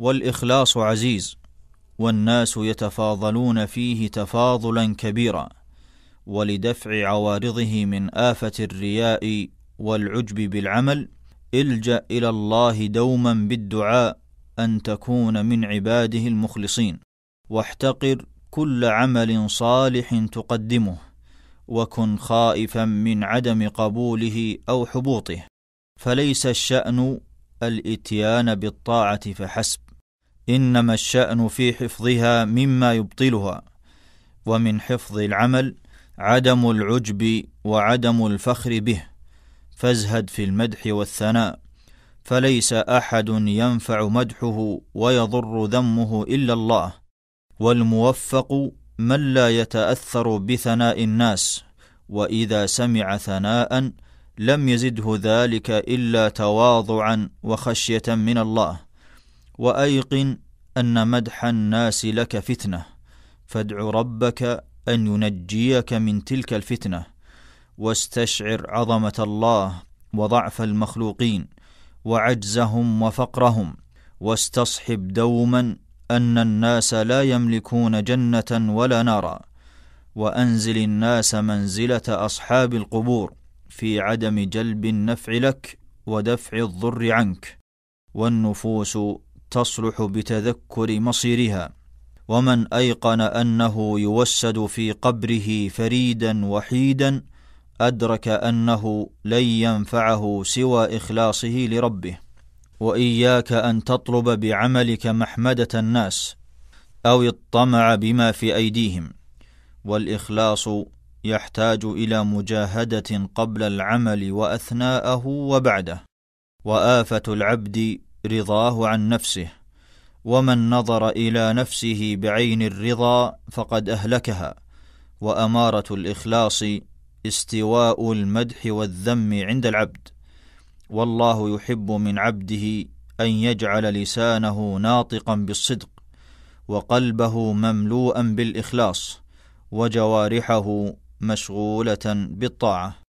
والاخلاص عزيز والناس يتفاضلون فيه تفاضلا كبيرا ولدفع عوارضه من افه الرياء والعجب بالعمل الجا الى الله دوما بالدعاء ان تكون من عباده المخلصين واحتقر كل عمل صالح تقدمه وكن خائفا من عدم قبوله او حبوطه فليس الشان الاتيان بالطاعه فحسب انما الشان في حفظها مما يبطلها ومن حفظ العمل عدم العجب وعدم الفخر به فازهد في المدح والثناء فليس احد ينفع مدحه ويضر ذمه الا الله والموفق من لا يتاثر بثناء الناس واذا سمع ثناء لم يزده ذلك الا تواضعا وخشيه من الله وايقن أن مدح الناس لك فتنة فادع ربك أن ينجيك من تلك الفتنة واستشعر عظمة الله وضعف المخلوقين وعجزهم وفقرهم واستصحب دوما أن الناس لا يملكون جنة ولا نارا وأنزل الناس منزلة أصحاب القبور في عدم جلب النفع لك ودفع الضر عنك والنفوس تصلح بتذكر مصيرها ومن ايقن انه يوسد في قبره فريدا وحيدا ادرك انه لن ينفعه سوى اخلاصه لربه واياك ان تطلب بعملك محمده الناس او الطمع بما في ايديهم والاخلاص يحتاج الى مجاهده قبل العمل واثناءه وبعده وافه العبد رضاه عن نفسه ومن نظر الى نفسه بعين الرضا فقد اهلكها واماره الاخلاص استواء المدح والذم عند العبد والله يحب من عبده ان يجعل لسانه ناطقا بالصدق وقلبه مملوءا بالاخلاص وجوارحه مشغوله بالطاعه